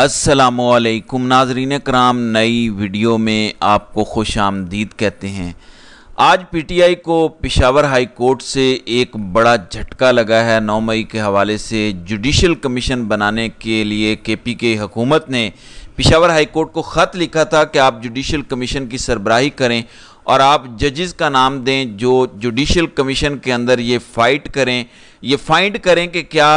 असलकुम नाजरीन कराम नई वीडियो में आपको खुश आमदीद कहते हैं आज पीटीआई को पिशावर हाई कोर्ट से एक बड़ा झटका लगा है 9 मई के हवाले से जुडिशल कमीशन बनाने के लिए के पी के हकूमत ने पिशावर हाई कोर्ट को ख़त लिखा था कि आप जुडिशल कमीशन की सरबराही करें और आप जजेस का नाम दें जो जुडिशल कमीशन के अंदर ये फ़ाइट करें ये फाइंड करें कि क्या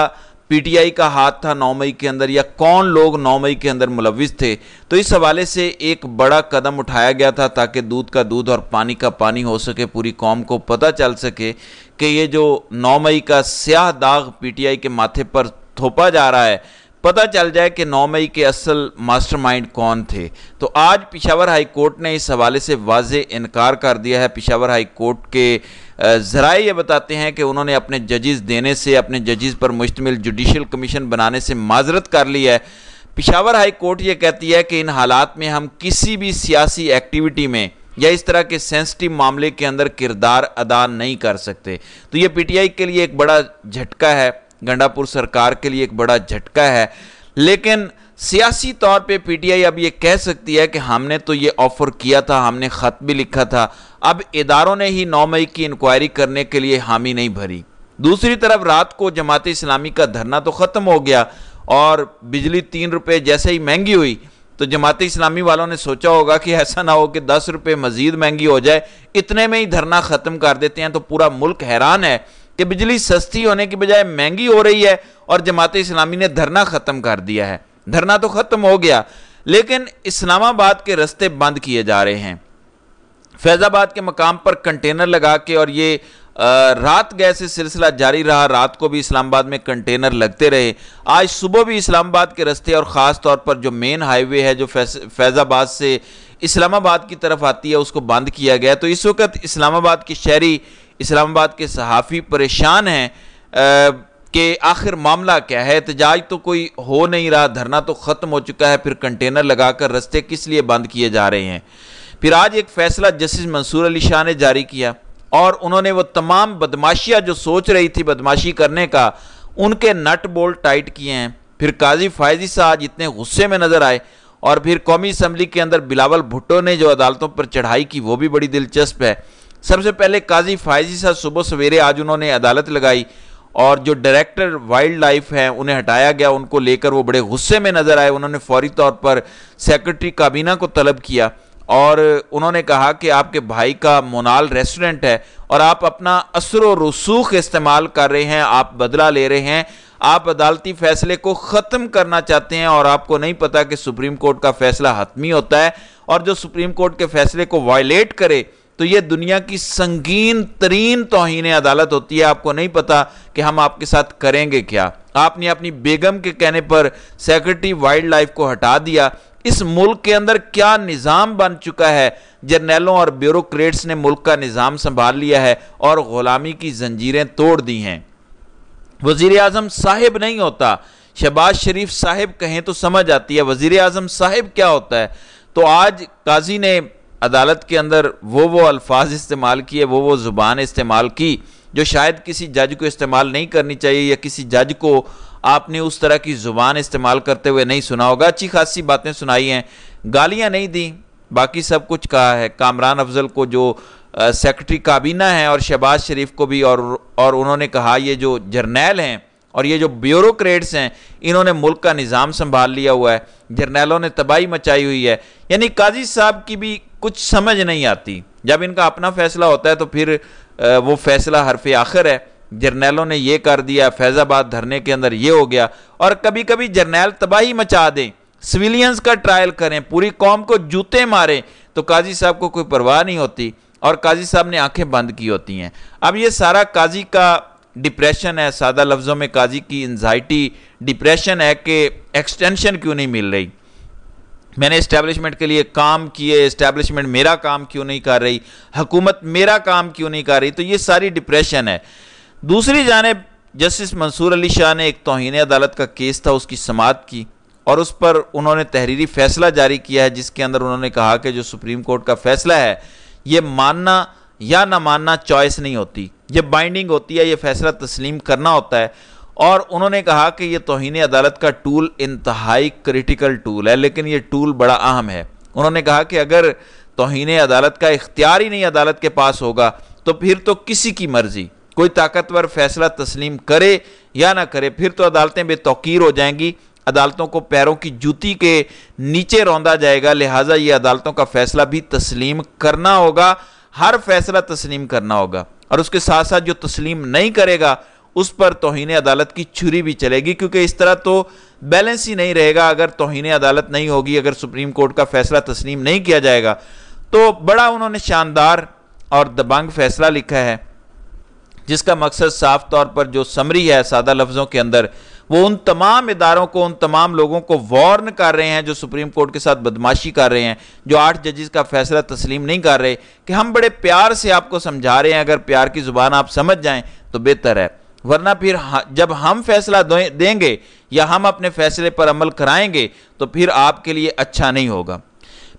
पीटीआई का हाथ था नौ मई के अंदर या कौन लोग नौ मई के अंदर मुलविस थे तो इस हवाले से एक बड़ा कदम उठाया गया था ताकि दूध का दूध और पानी का पानी हो सके पूरी कौम को पता चल सके कि ये जो नौ मई का स्याह दाग पीटीआई के माथे पर थोपा जा रहा है पता चल जाए कि नौ मई के असल मास्टरमाइंड कौन थे तो आज पिशावर हाई कोर्ट ने इस हवाले से वाज इनकार कर दिया है पिशावर हाई कोर्ट के जरा ये बताते हैं कि उन्होंने अपने जजेस देने से अपने जजेस पर मुश्तमिल जुडिशल कमीशन बनाने से माजरत कर ली है पिशावर हाई कोर्ट ये कहती है कि इन हालात में हम किसी भी सियासी एक्टिविटी में या इस तरह के सेंसिटिव मामले के अंदर किरदार अदा नहीं कर सकते तो ये पीटीआई के लिए एक बड़ा झटका है गंडापुर सरकार के लिए एक बड़ा झटका है लेकिन सियासी तौर पे पीटीआई अब ये कह सकती है कि हमने तो ये ऑफर किया था हमने ख़त भी लिखा था अब इदारों ने ही 9 मई की इंक्वायरी करने के लिए हामी नहीं भरी दूसरी तरफ रात को जमात इस्लामी का धरना तो ख़त्म हो गया और बिजली तीन रुपये जैसे ही महंगी हुई तो जमात इस्लामी वालों ने सोचा होगा कि ऐसा ना हो कि दस रुपये मज़ीद महंगी हो जाए इतने में ही धरना ख़त्म कर देते हैं तो पूरा मुल्क हैरान है कि बिजली सस्ती होने की बजाय महंगी हो रही है और जमात इस्लामी ने धरना ख़त्म कर दिया है धरना तो खत्म हो गया लेकिन इस्लामाबाद के रास्ते बंद किए जा रहे हैं फैज़ाबाद के मकाम पर कंटेनर लगा के और ये रात गए से सिलसिला जारी रहा रात को भी इस्लामाबाद में कंटेनर लगते रहे आज सुबह भी इस्लामाबाद के रास्ते और ख़ास तौर पर जो मेन हाईवे है जो फैज़ाबाद से इस्लामाबाद की तरफ आती है उसको बंद किया गया तो इस वक्त इस्लामाबाद के शहरी इस्लामाबाद के सहाफ़ी परेशान हैं कि आखिर मामला क्या है एहतजाज तो कोई हो नहीं रहा धरना तो ख़त्म हो चुका है फिर कंटेनर लगाकर रस्ते किस लिए बंद किए जा रहे हैं फिर आज एक फैसला जस्टिस मंसूर अली शाह ने जारी किया और उन्होंने वो तमाम बदमाशियाँ जो सोच रही थी बदमाशी करने का उनके नट बोल्ट टाइट किए हैं फिर काजी फायजी साहब इतने गुस्से में नज़र आए और फिर कौमी असम्बली के अंदर बिलावल भुट्टो ने जो अदालतों पर चढ़ाई की वो भी बड़ी दिलचस्प है सबसे पहले काजी फायजी साहब सुबह सवेरे आज उन्होंने अदालत लगाई और जो डायरेक्टर वाइल्ड लाइफ हैं उन्हें हटाया गया उनको लेकर वो बड़े गुस्से में नजर आए उन्होंने फौरी तौर पर सेक्रेटरी काबीना को तलब किया और उन्होंने कहा कि आपके भाई का मोनाल रेस्टोरेंट है और आप अपना असर व रसूख इस्तेमाल कर रहे हैं आप बदला ले रहे हैं आप अदालती फैसले को ख़त्म करना चाहते हैं और आपको नहीं पता कि सुप्रीम कोर्ट का फैसला हतमी होता है और जो सुप्रीम कोर्ट के फैसले को वायलेट करे तो ये दुनिया की संगीन तरीन तोहन अदालत होती है आपको नहीं पता कि हम आपके साथ करेंगे क्या आपने अपनी बेगम के कहने पर सेक्रेटरी वाइल्ड लाइफ को हटा दिया इस मुल्क के अंदर क्या निज़ाम बन चुका है जर्नैलों और ब्यूरोक्रेट्स ने मुल्क का निज़ाम संभाल लिया है और ग़ुलामी की जंजीरें तोड़ दी हैं वजीर अजम साहिब नहीं होता शहबाज शरीफ साहिब कहें तो समझ आती है वजीर अजम साहिब क्या होता है तो आज काजी ने अदालत के अंदर वो वो अल्फाज इस्तेमाल किए वो वो ज़ुबान इस्तेमाल की जो शायद किसी जज को इस्तेमाल नहीं करनी चाहिए या किसी जज को आपने उस तरह की ज़ुबान इस्तेमाल करते हुए नहीं सुना होगा अच्छी खासी बातें सुनाई हैं गालियाँ नहीं दी बाकी सब कुछ कहा है कामरान अफजल को जो सेक्रेटरी काबीना है और शहबाज शरीफ को भी और और उन्होंने कहा ये जो जर्नैल हैं और ये जो ब्यूरोक्रेट्स हैं इन्होंने मुल्क का निज़ाम संभाल लिया हुआ है जर्नैलों ने तबाही मचाई हुई है यानी काजी साहब की भी कुछ समझ नहीं आती जब इनका अपना फैसला होता है तो फिर वो फैसला हरफ आखिर है जर्नैलों ने ये कर दिया फैज़ाबाद धरने के अंदर ये हो गया और कभी कभी जर्नैल तबाही मचा दें सिविलियंस का ट्रायल करें पूरी कौम को जूते मारें तो काजी साहब को कोई परवाह नहीं होती और काजी साहब ने आंखें बंद की होती हैं अब ये सारा काजी का डिप्रेशन है सादा लफ्ज़ों में काजी की एनजाइटी डिप्रेशन है कि एक्सटेंशन क्यों नहीं मिल रही मैंने इस्टेब्लिशमेंट के लिए काम किए इस्टेबलिशमेंट मेरा काम क्यों नहीं कर रही हुकूमत मेरा काम क्यों नहीं कर रही तो ये सारी डिप्रेशन है दूसरी जानब जस्टिस मंसूर अली शाह ने एक तोहन अदालत का केस था उसकी समात की और उस पर उन्होंने तहरीरी फैसला जारी किया है जिसके अंदर उन्होंने कहा कि जो सुप्रीम कोर्ट का फैसला है ये मानना या ना मानना चॉइस नहीं होती ये बाइंडिंग होती है ये फैसला तस्लीम करना होता है और उन्होंने कहा कि ये तोहन अदालत का टूल इंतहाई क्रिटिकल टूल है लेकिन ये टूल बड़ा अहम है उन्होंने कहा कि अगर तोहन अदालत का इख्तियार ही नहीं अदालत के पास होगा तो फिर तो किसी की मर्जी कोई ताकतवर फैसला तस्लीम करे या ना करे फिर तो अदालतें बेतौकीर हो जाएंगी अदालतों को पैरों की जूती के नीचे रौंदा जाएगा लिहाजा ये अदालतों का फैसला भी तस्लीम करना होगा हर फैसला तस्लीम करना होगा और उसके साथ साथ जो तस्लीम नहीं करेगा उस पर तोहन अदालत की छुरी भी चलेगी क्योंकि इस तरह तो बैलेंस ही नहीं रहेगा अगर तोहन अदालत नहीं होगी अगर सुप्रीम कोर्ट का फैसला तस्लीम नहीं किया जाएगा तो बड़ा उन्होंने शानदार और दबंग फैसला लिखा है जिसका मकसद साफ तौर पर जो समरी है सादा लफ्ज़ों के अंदर वो उन तमाम इदारों को उन तमाम लोगों को वार्न कर रहे हैं जो सुप्रीम कोर्ट के साथ बदमाशी कर रहे हैं जो आठ जजेस का फैसला तस्लीम नहीं कर रहे कि हम बड़े प्यार से आपको समझा रहे हैं अगर प्यार की ज़ुबान आप समझ जाएँ तो बेहतर है वरना फिर जब हम फैसला देंगे या हम अपने फैसले पर अमल कराएंगे तो फिर आपके लिए अच्छा नहीं होगा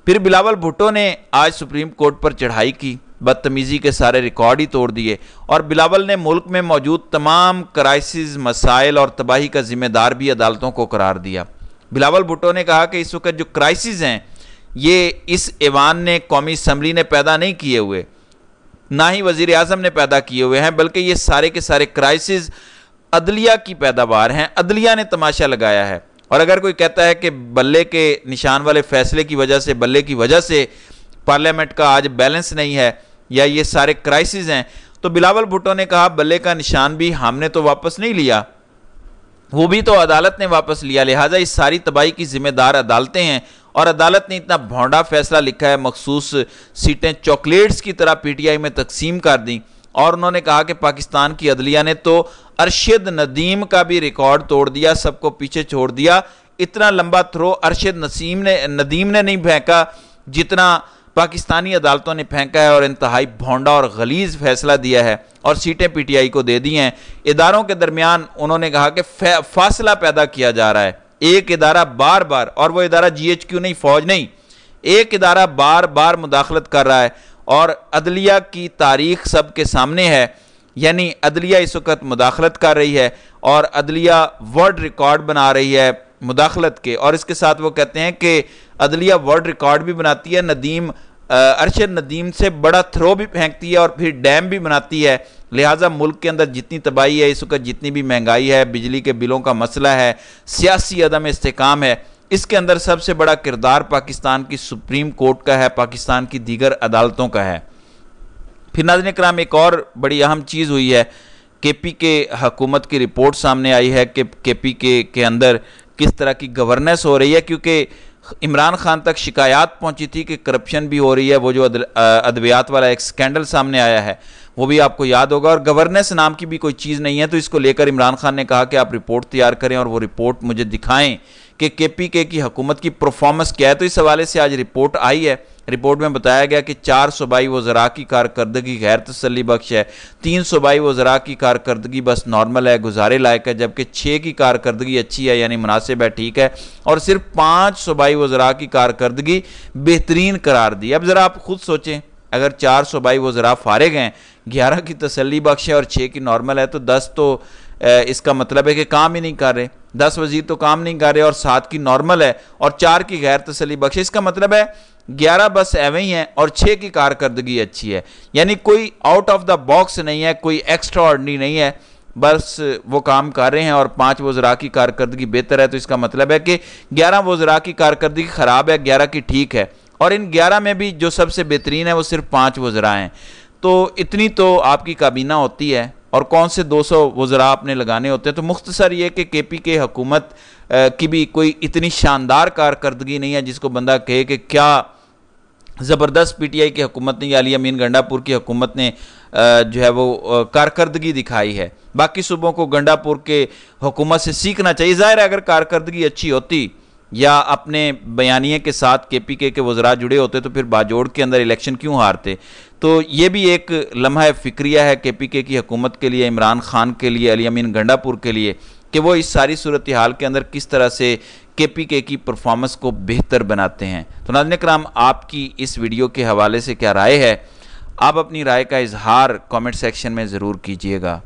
फिर बिलावल भुट्टो ने आज सुप्रीम कोर्ट पर चढ़ाई की बदतमीज़ी के सारे रिकॉर्ड ही तोड़ दिए और बिलावल ने मुल्क में मौजूद तमाम क्राइसिस मसाइल और तबाही का जिम्मेदार भी अदालतों को करार दिया बिलावल भुट्टो ने कहा कि इस वक्त जो क्राइसिस हैं ये इस ऐवान ने कौमी असम्बली ने पैदा नहीं किए हुए ना ही वज़ी अजम ने पैदा किए हुए हैं बल्कि ये सारे के सारे क्राइसिस अदलिया की पैदावार हैं अदलिया ने तमाशा लगाया है और अगर कोई कहता है कि बल्ले के निशान वाले फैसले की वजह से बल्ले की वजह से पार्लियामेंट का आज बैलेंस नहीं है या ये सारे क्राइसिस हैं तो बिलावल भुट्टो ने कहा बल्ले का निशान भी हमने तो वापस नहीं लिया वो भी तो अदालत ने वापस लिया लिहाजा इस सारी तबाही की जिम्मेदार अदालतें हैं और अदालत ने इतना भौंडा फैसला लिखा है मखसूस सीटें चॉकलेट्स की तरह पीटीआई में तकसीम कर दी और उन्होंने कहा कि पाकिस्तान की अदलिया ने तो अरशद नदीम का भी रिकॉर्ड तोड़ दिया सबको पीछे छोड़ दिया इतना लंबा थ्रो अरशद नसीम ने नदीम ने नहीं फेंका जितना पाकिस्तानी अदालतों ने फेंका है और इंतहाई भोंडा और गलीज फैसला दिया है और सीटें पीटीआई को दे दी हैं इदारों के दरमियान उन्होंने कहा कि फासला पैदा किया जा रहा है एक इदारा बार बार और वो इदारा जी एच क्यू नहीं फौज नहीं एक इदारा बार बार मुदाखलत कर रहा है और अदलिया की तारीख सबके सामने है यानी अदलिया इस वक्त मुदाखलत कर रही है और अदलिया वर्ल्ड रिकॉर्ड बना रही है मुदाखलत के और इसके साथ वो कहते हैं कि अदलिया वर्ल्ड रिकॉर्ड भी बनाती है नदीम अरशद नदीम से बड़ा थ्रो भी फेंकती है और फिर डैम भी बनाती है लिहाजा मुल्क के अंदर जितनी तबाही है इस वक्त जितनी भी महंगाई है बिजली के बिलों का मसला है सियासी अदम इसकाम है इसके अंदर सबसे बड़ा किरदार पाकिस्तान की सुप्रीम कोर्ट का है पाकिस्तान की दीगर अदालतों का है फिर नाजन कराम एक और बड़ी अहम चीज़ हुई है के पी के हकूमत की रिपोर्ट सामने आई है कि के पी के के अंदर किस तरह की गवर्नेंस हो रही है क्योंकि इमरान खान तक शिकायत पहुंची थी कि करप्शन भी हो रही है वो जो अद्वियात वाला एक स्कैंडल सामने आया है वो भी आपको याद होगा और गवर्नेंस नाम की भी कोई चीज़ नहीं है तो इसको लेकर इमरान खान ने कहा कि आप रिपोर्ट तैयार करें और वो रिपोर्ट मुझे दिखाएं कि के की हुकूमत की परफॉर्मेंस क्या है तो इस हवाले से आज रिपोर्ट आई है रिपोर्ट में बताया गया कि चार सूबाई वजरा की कारकर्दगी गैर तसली बख्श है तीन सूबाई वजरा की कारकर्दगी बस नॉर्मल है गुजारे लायक है जबकि छः की कारकर्दगी अच्छी है यानी मुनासिब है ठीक है और सिर्फ पाँच सूबाई वजरा की कारकर्दगी बेहतरीन करार दी अब ज़रा आप खुद सोचें अगर चार सूबाई वजरा फारे हैं ग्यारह की तसली बख्श है और छः की नॉर्मल है तो दस तो इसका मतलब है कि काम ही नहीं कर रहे दस वजीर तो काम नहीं कर रहे और सात की नॉर्मल है और चार की गैर तसली बख्श इसका मतलब है ग्यारह बस एवं ही हैं और छः की कारकर्दगी अच्छी है यानी कोई आउट ऑफ द बॉक्स नहीं है कोई एक्स्ट्रा ऑर्डनी नहीं है बस वो काम कर रहे हैं और पाँच वजरा की कारकर्दगी बेहतर है तो इसका मतलब है कि ग्यारह वजरा की कारकर्दगी ख़राब है ग्यारह की ठीक है और इन ग्यारह में भी जो सबसे बेहतरीन है वो सिर्फ पाँच वजरा हैं तो इतनी तो आपकी काबीना होती है और कौन से 200 सौ वज़रा आपने लगाने होते हैं तो मुख्तसर ये कि के पी के हकूमत की भी कोई इतनी शानदार कारकर्दगी नहीं है जिसको बंदा कहे कि क्या ज़बरदस्त पी टी आई की हुकूमत ने या अली अमीन गंडापुर की हकूमत ने जो है वो कारकर्दगी दिखाई है बाकी सूबों को गंडापुर के हकूमत से सीखना चाहिए ज़ाहिर है अगर कारकर्दगी अच्छी होती या अपने बयानिए के साथ के पी के के वजरा जुड़े होते तो फिर बाजोड़ के अंदर इलेक्शन क्यों हारते तो ये भी एक लम्हा फिक्रिया है के पी के की हुकूमत के लिए इमरान खान के लिए अली अमीन गंडापुर के लिए कि वो इस सारी सूरत हाल के अंदर किस तरह से के पी के की परफॉर्मेंस को बेहतर बनाते हैं तो नाजन कराम आपकी इस वीडियो के हवाले से क्या राय है आप अपनी राय का इजहार कमेंट सेक्शन में ज़रूर कीजिएगा